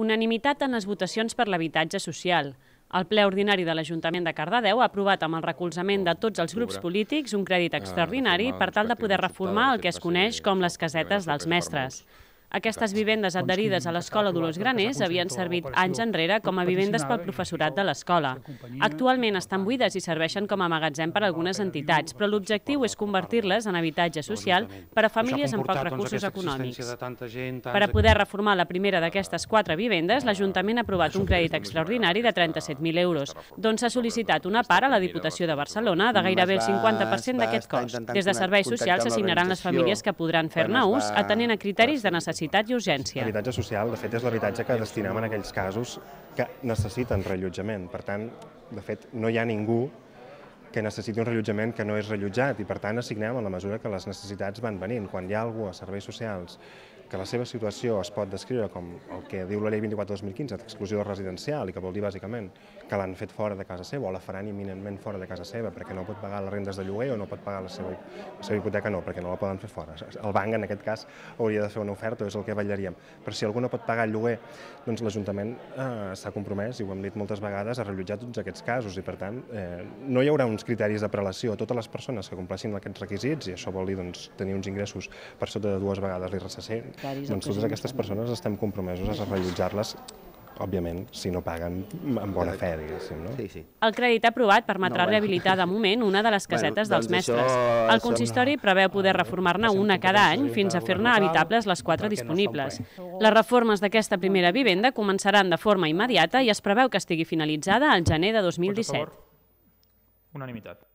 Unanimitat en les votacions per l'habitatge social. El ple ordinari de l'Ajuntament de Cardedeu ha aprovat amb el recolzament de tots els grups polítics un crèdit ah, extraordinari per tal de poder reformar el que es coneix com les casetes dels mestres. Aquestes vivendes doncs adherides a l'escola Dolors Graners havien servit anys enrere com a vivendes pel professorat de l'escola. Actualment estan buides i serveixen com a magatzem per a algunes entitats, però l'objectiu és convertir-les en habitatge doncs social per a famílies amb pocs doncs, recursos econòmics. Per a poder reformar la primera d'aquestes quatre vivendes, l'Ajuntament ha aprovat un crèdit extraordinari de 37.000 euros, d'on s'ha sol·licitat una part a la Diputació de Barcelona de gairebé el 50% d'aquest cost. Des de serveis socials s'assignaran les famílies que podran fer-ne ús, atenent a criteris de necessitat necessitat i urgència. L'habitatge social, de fet, és l'habitatge que destinem en aquells casos que necessiten rellotjament. Per tant, de fet, no hi ha ningú que necessiti un rellotjament que no és rellotjat i per tant assignem a la mesura que les necessitats van venint. Quan hi ha algú a serveis socials que la seva situació es pot descriure com el que diu la llei 24-2015 d'exclusió residencial i que vol dir bàsicament que l'han fet fora de casa seva o la faran imminentment fora de casa seva perquè no pot pagar les rendes de lloguer o no pot pagar la seva, la seva hipoteca, no, perquè no la poden fer fora. El banc en aquest cas hauria de fer una oferta és el que ballaríem. Però si algú no pot pagar el lloguer, doncs l'Ajuntament eh, s'ha compromès, i ho hem dit moltes vegades, a rellotjar tots aquests casos i per tant eh, no hi haurà uns criteris de prelació a totes les persones que compleixin aquests requisits i això vol dir doncs, tenir uns ingressos per sota de dues vegades l'IRCC hectàrees. Doncs totes aquestes persones estem compromesos a rellotjar les òbviament, si no paguen amb bona fe, diguéssim, no? Sí, sí. El crèdit aprovat permetrà no, bueno. rehabilitar de moment una de les casetes bueno, dels doncs mestres. El consistori preveu poder ah, reformar-ne una cada any fins a fer-ne habitables les quatre disponibles. No les reformes d'aquesta primera vivenda començaran de forma immediata i es preveu que estigui finalitzada al gener de 2017. Unanimitat.